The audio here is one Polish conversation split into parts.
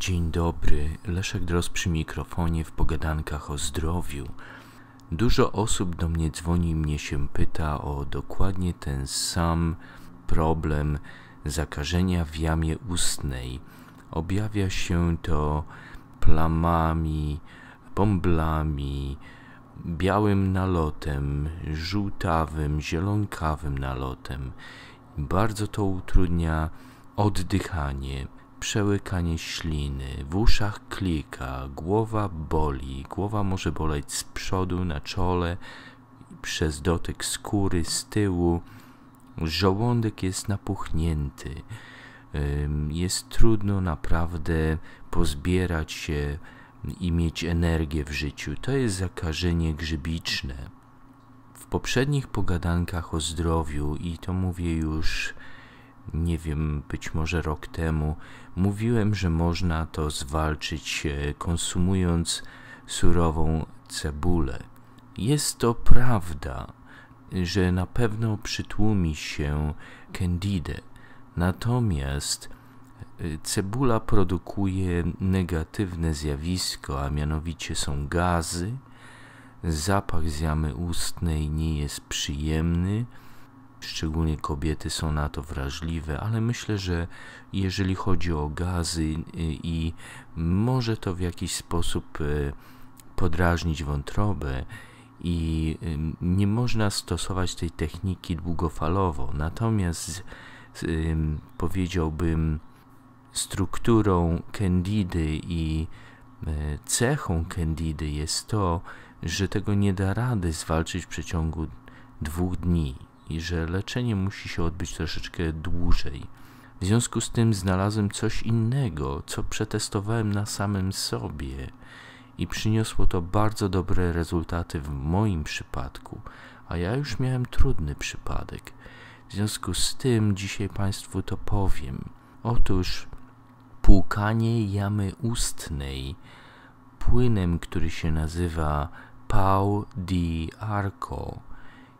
Dzień dobry, Leszek Dros przy mikrofonie w pogadankach o zdrowiu. Dużo osób do mnie dzwoni i mnie się pyta o dokładnie ten sam problem zakażenia w jamie ustnej. Objawia się to plamami, bąblami, białym nalotem, żółtawym, zielonkawym nalotem. Bardzo to utrudnia oddychanie przełykanie śliny, w uszach klika, głowa boli, głowa może boleć z przodu, na czole, przez dotyk skóry, z tyłu, żołądek jest napuchnięty, jest trudno naprawdę pozbierać się i mieć energię w życiu. To jest zakażenie grzybiczne. W poprzednich pogadankach o zdrowiu, i to mówię już nie wiem, być może rok temu, mówiłem, że można to zwalczyć e, konsumując surową cebulę. Jest to prawda, że na pewno przytłumi się candidę. Natomiast e, cebula produkuje negatywne zjawisko, a mianowicie są gazy, zapach z jamy ustnej nie jest przyjemny, Szczególnie kobiety są na to wrażliwe, ale myślę, że jeżeli chodzi o gazy y, i, może to w jakiś sposób y, podrażnić wątrobę i y, nie można stosować tej techniki długofalowo. Natomiast powiedziałbym strukturą kendidy i cechą kendidy jest to, że tego nie da rady zwalczyć w przeciągu dwóch dni i że leczenie musi się odbyć troszeczkę dłużej. W związku z tym znalazłem coś innego, co przetestowałem na samym sobie i przyniosło to bardzo dobre rezultaty w moim przypadku, a ja już miałem trudny przypadek. W związku z tym dzisiaj Państwu to powiem. Otóż płukanie jamy ustnej płynem, który się nazywa Pau di Arco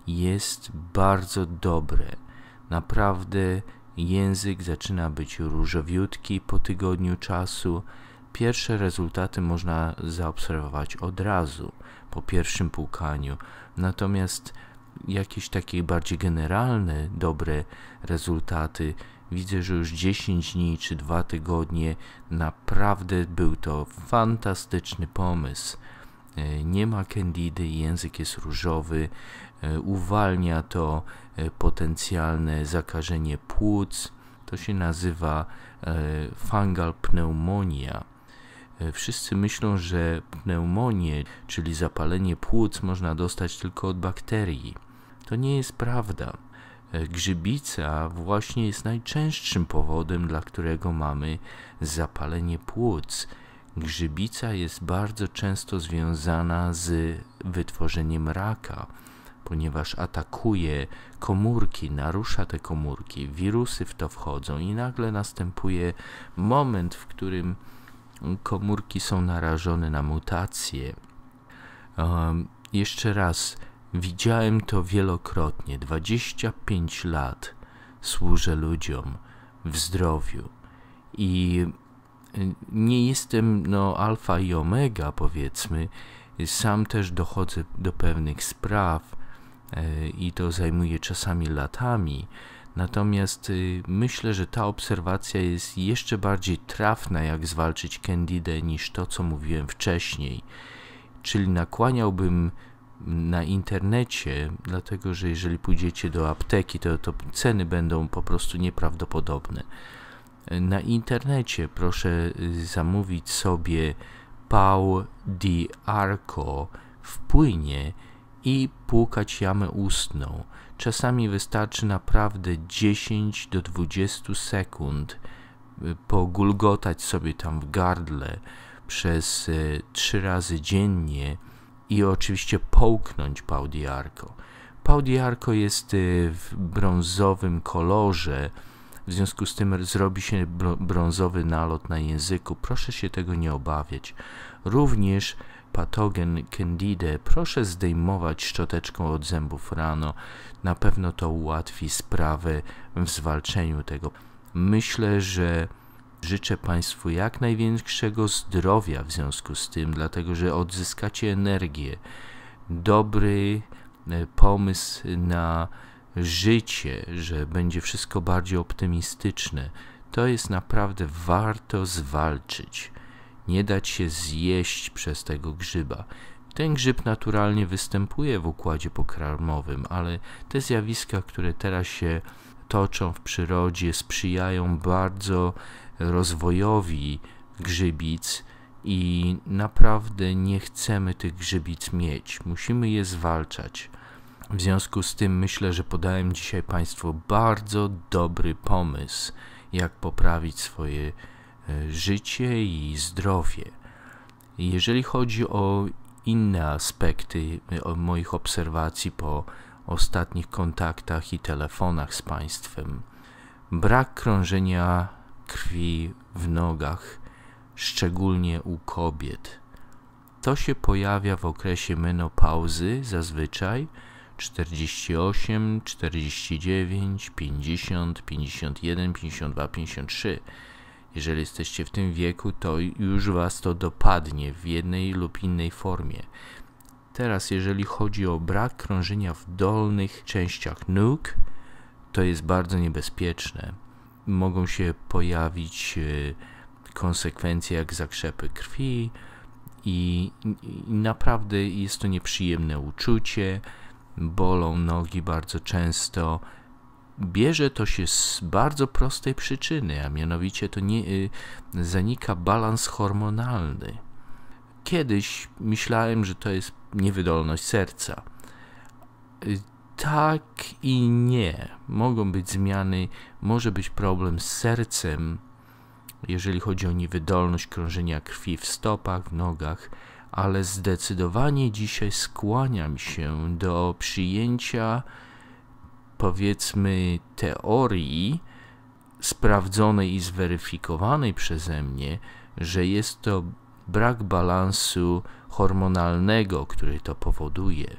jest bardzo dobre. Naprawdę język zaczyna być różowiutki po tygodniu czasu. Pierwsze rezultaty można zaobserwować od razu, po pierwszym płukaniu. Natomiast jakieś takie bardziej generalne, dobre rezultaty widzę, że już 10 dni czy 2 tygodnie naprawdę był to fantastyczny pomysł. E, nie ma kandidy, język jest różowy, e, uwalnia to e, potencjalne zakażenie płuc. To się nazywa fungal pneumonia. Wszyscy myślą, że pneumonię, czyli zapalenie płuc, można dostać tylko od bakterii. To nie jest prawda. Grzybica właśnie jest najczęstszym powodem, dla którego mamy zapalenie płuc. Grzybica jest bardzo często związana z wytworzeniem raka, ponieważ atakuje komórki, narusza te komórki, wirusy w to wchodzą i nagle następuje moment, w którym komórki są narażone na mutacje. Um, jeszcze raz, widziałem to wielokrotnie. 25 lat służę ludziom w zdrowiu i nie jestem no, alfa i omega, powiedzmy. Sam też dochodzę do pewnych spraw e, i to zajmuje czasami latami. Natomiast y, myślę, że ta obserwacja jest jeszcze bardziej trafna, jak zwalczyć Candidę, niż to, co mówiłem wcześniej. Czyli nakłaniałbym na internecie, dlatego że jeżeli pójdziecie do apteki, to, to ceny będą po prostu nieprawdopodobne na internecie proszę y, zamówić sobie Pau di Arco w płynie i płukać jamę ustną. Czasami wystarczy naprawdę 10 do 20 sekund y, pogulgotać sobie tam w gardle przez 3 y, razy dziennie i oczywiście połknąć Pau di Arco. Pau di Arco jest w brązowym kolorze, w związku z tym zrobi się brązowy nalot na języku. Proszę się tego nie obawiać. Również patogen Candida proszę zdejmować szczoteczką od zębów rano. Na pewno to ułatwi sprawę w zwalczeniu tego. Myślę, że życzę Państwu jak największego zdrowia w związku z tym, dlatego że odzyskacie energię. Dobry e, pomysł na życie, że będzie wszystko bardziej optymistyczne, to jest naprawdę warto zwalczyć. Nie dać się zjeść przez tego grzyba. Ten grzyb naturalnie występuje w układzie pokarmowym, ale te zjawiska, które teraz się toczą w przyrodzie, sprzyjają bardzo rozwojowi grzybic i naprawdę nie chcemy tych grzybic mieć. Musimy je zwalczać. W związku z tym myślę, że podałem dzisiaj Państwu bardzo dobry pomysł, jak poprawić swoje e, życie i zdrowie. Jeżeli chodzi o inne aspekty e, moich obserwacji po ostatnich kontaktach i telefonach z Państwem, brak krążenia krwi w nogach, szczególnie u kobiet. To się pojawia w okresie menopauzy zazwyczaj 48, 49, 50, 51, 52, 53. Jeżeli jesteście w tym wieku, to już Was to dopadnie w jednej lub innej formie. Teraz, jeżeli chodzi o brak krążenia w dolnych częściach nóg, to jest bardzo niebezpieczne. Mogą się pojawić e, konsekwencje jak zakrzepy krwi i, i naprawdę jest to nieprzyjemne uczucie bolą nogi bardzo często. Bierze to się z bardzo prostej przyczyny, a mianowicie to nie, y, zanika balans hormonalny. Kiedyś myślałem, że to jest niewydolność serca. Y, tak i nie. Mogą być zmiany, może być problem z sercem, jeżeli chodzi o niewydolność krążenia krwi w stopach, w nogach, ale zdecydowanie dzisiaj skłaniam się do przyjęcia powiedzmy teorii sprawdzonej i zweryfikowanej przeze mnie, że jest to brak balansu hormonalnego, który to powoduje.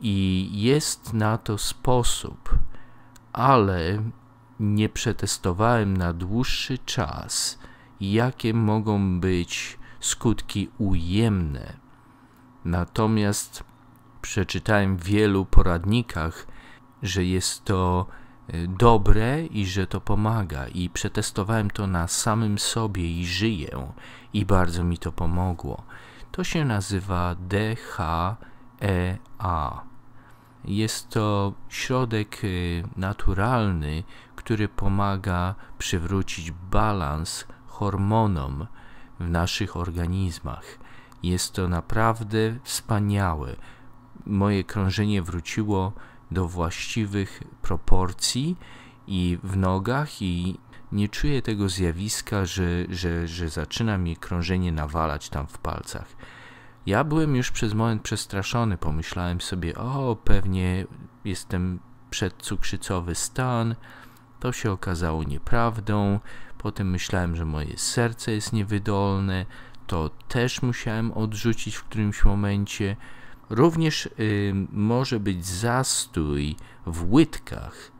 I jest na to sposób, ale nie przetestowałem na dłuższy czas, jakie mogą być skutki ujemne. Natomiast przeczytałem w wielu poradnikach, że jest to e, dobre i że to pomaga, i przetestowałem to na samym sobie i żyję, i bardzo mi to pomogło. To się nazywa DHEA. Jest to środek e, naturalny, który pomaga przywrócić balans hormonom w naszych organizmach. Jest to naprawdę wspaniałe. Moje krążenie wróciło do właściwych proporcji i w nogach i nie czuję tego zjawiska, że, że, że zaczyna mi krążenie nawalać tam w palcach. Ja byłem już przez moment przestraszony, pomyślałem sobie, o pewnie jestem przedcukrzycowy stan, to się okazało nieprawdą, Potem myślałem, że moje serce jest niewydolne, to też musiałem odrzucić w którymś momencie. Również y, może być zastój w łydkach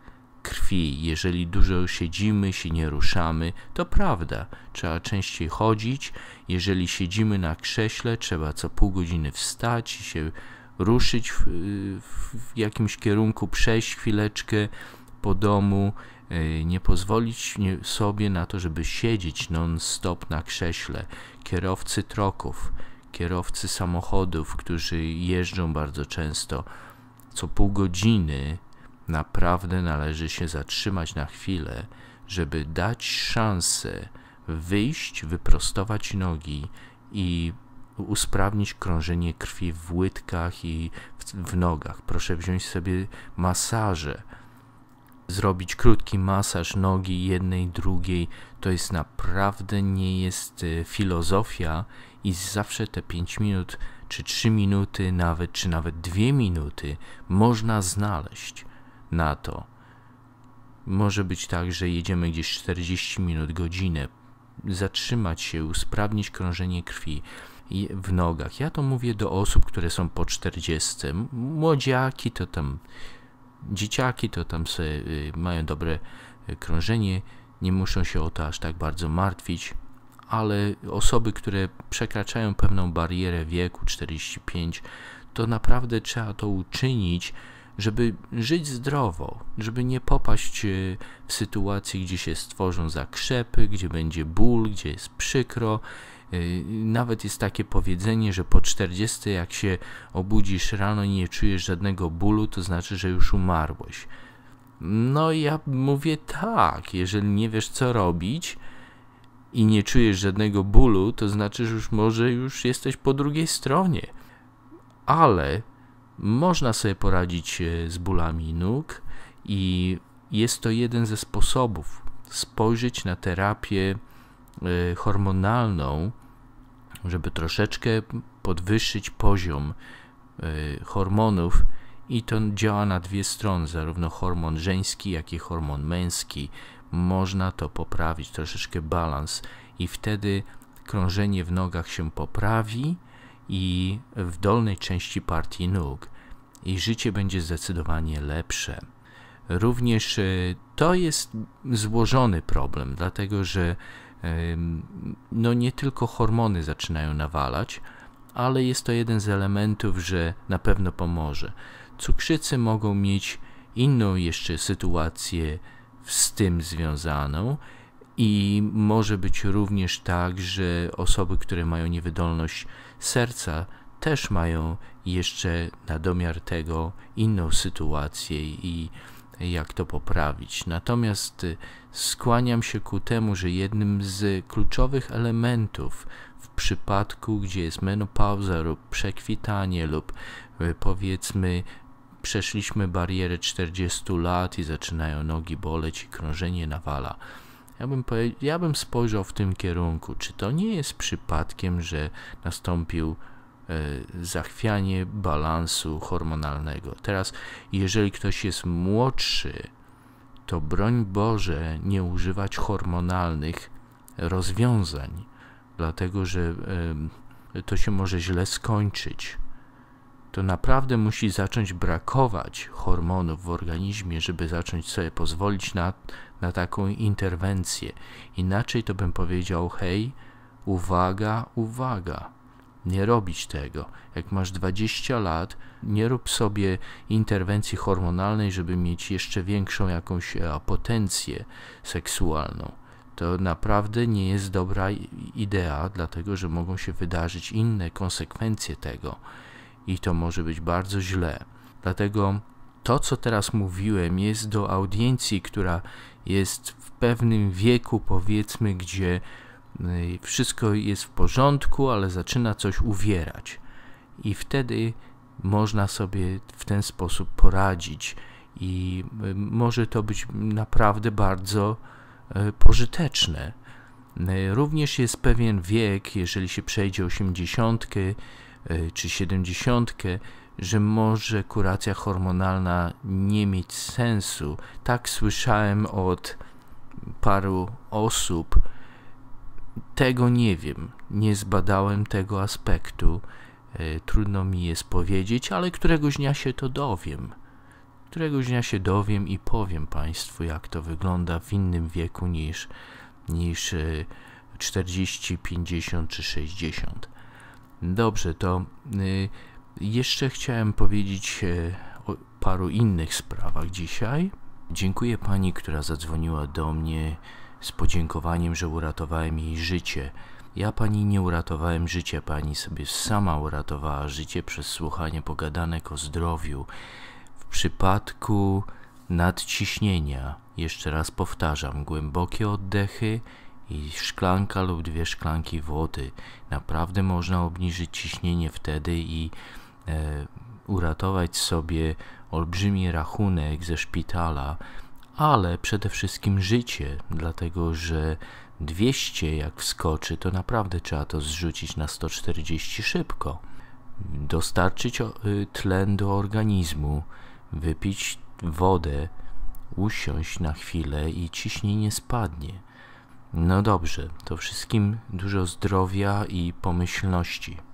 krwi, jeżeli dużo siedzimy, się nie ruszamy. To prawda, trzeba częściej chodzić. Jeżeli siedzimy na krześle, trzeba co pół godziny wstać i się ruszyć w, y, w jakimś kierunku, przejść chwileczkę po domu. Y, nie pozwolić sobie na to, żeby siedzieć non-stop na krześle. Kierowcy troków, kierowcy samochodów, którzy jeżdżą bardzo często, co pół godziny naprawdę należy się zatrzymać na chwilę, żeby dać szansę wyjść, wyprostować nogi i usprawnić krążenie krwi w łydkach i w, w nogach. Proszę wziąć sobie masaże zrobić krótki masaż nogi jednej, drugiej. To jest naprawdę nie jest y, filozofia i zawsze te 5 minut, czy 3 minuty, nawet, czy nawet 2 minuty można znaleźć na to. Może być tak, że jedziemy gdzieś 40 minut, godzinę, zatrzymać się, usprawnić krążenie krwi w nogach. Ja to mówię do osób, które są po 40. Młodziaki to tam dzieciaki, to tam sobie y, mają dobre y, krążenie, nie muszą się o to aż tak bardzo martwić, ale osoby, które przekraczają pewną barierę wieku 45, to naprawdę trzeba to uczynić, żeby żyć zdrowo, żeby nie popaść y, w sytuacji, gdzie się stworzą zakrzepy, gdzie będzie ból, gdzie jest przykro Y, nawet jest takie powiedzenie, że po 40 jak się obudzisz rano i nie czujesz żadnego bólu, to znaczy, że już umarłeś. No ja mówię tak, jeżeli nie wiesz co robić i nie czujesz żadnego bólu, to znaczy, że już może już jesteś po drugiej stronie. Ale można sobie poradzić e, z bólami nóg i jest to jeden ze sposobów spojrzeć na terapię Y, hormonalną, żeby troszeczkę podwyższyć poziom y, hormonów i to działa na dwie strony, zarówno hormon żeński, jak i hormon męski. Można to poprawić, troszeczkę balans i wtedy krążenie w nogach się poprawi i w dolnej części partii nóg i życie będzie zdecydowanie lepsze. Również y, to jest złożony problem, dlatego że no nie tylko hormony zaczynają nawalać, ale jest to jeden z elementów, że na pewno pomoże. Cukrzycy mogą mieć inną jeszcze sytuację z tym związaną i może być również tak, że osoby, które mają niewydolność serca, też mają jeszcze na domiar tego inną sytuację i jak to poprawić. Natomiast y, skłaniam się ku temu, że jednym z kluczowych elementów w przypadku, gdzie jest menopauza lub przekwitanie lub y, powiedzmy przeszliśmy barierę 40 lat i zaczynają nogi boleć i krążenie nawala. Ja bym, ja bym spojrzał w tym kierunku, czy to nie jest przypadkiem, że nastąpił E, zachwianie balansu hormonalnego. Teraz, jeżeli ktoś jest młodszy, to broń Boże nie używać hormonalnych rozwiązań, dlatego że e, to się może źle skończyć. To naprawdę musi zacząć brakować hormonów w organizmie, żeby zacząć sobie pozwolić na, na taką interwencję. Inaczej to bym powiedział: hej, uwaga, uwaga nie robić tego. Jak masz 20 lat, nie rób sobie interwencji hormonalnej, żeby mieć jeszcze większą jakąś e, potencję seksualną. To naprawdę nie jest dobra idea, dlatego że mogą się wydarzyć inne konsekwencje tego i to może być bardzo źle. Dlatego to, co teraz mówiłem, jest do audiencji, która jest w pewnym wieku, powiedzmy, gdzie E, wszystko jest w porządku, ale zaczyna coś uwierać. I wtedy można sobie w ten sposób poradzić. I e, może to być naprawdę bardzo e, pożyteczne. Również jest pewien wiek, jeżeli się przejdzie 80 czy 70, że może kuracja hormonalna nie mieć sensu. Tak słyszałem od paru osób, tego nie wiem, nie zbadałem tego aspektu. E, trudno mi jest powiedzieć, ale któregoś dnia się to dowiem. Któregoś dnia się dowiem i powiem Państwu, jak to wygląda w innym wieku niż, niż 40, e, 50 czy 60. Dobrze, to e, jeszcze chciałem powiedzieć o paru innych sprawach dzisiaj. Dziękuję pani, która zadzwoniła do mnie z podziękowaniem, że uratowałem jej życie. Ja pani nie uratowałem życia, pani sobie sama uratowała życie przez słuchanie pogadanek o zdrowiu. W przypadku nadciśnienia, jeszcze raz powtarzam, głębokie oddechy i szklanka lub dwie szklanki wody. Naprawdę można obniżyć ciśnienie wtedy i e, uratować sobie olbrzymi rachunek ze szpitala ale przede wszystkim życie, dlatego że 200 jak wskoczy, to naprawdę trzeba to zrzucić na 140 szybko. Dostarczyć y, tlen do organizmu, wypić wodę, usiąść na chwilę i ciśnienie spadnie. No dobrze, to wszystkim dużo zdrowia i pomyślności.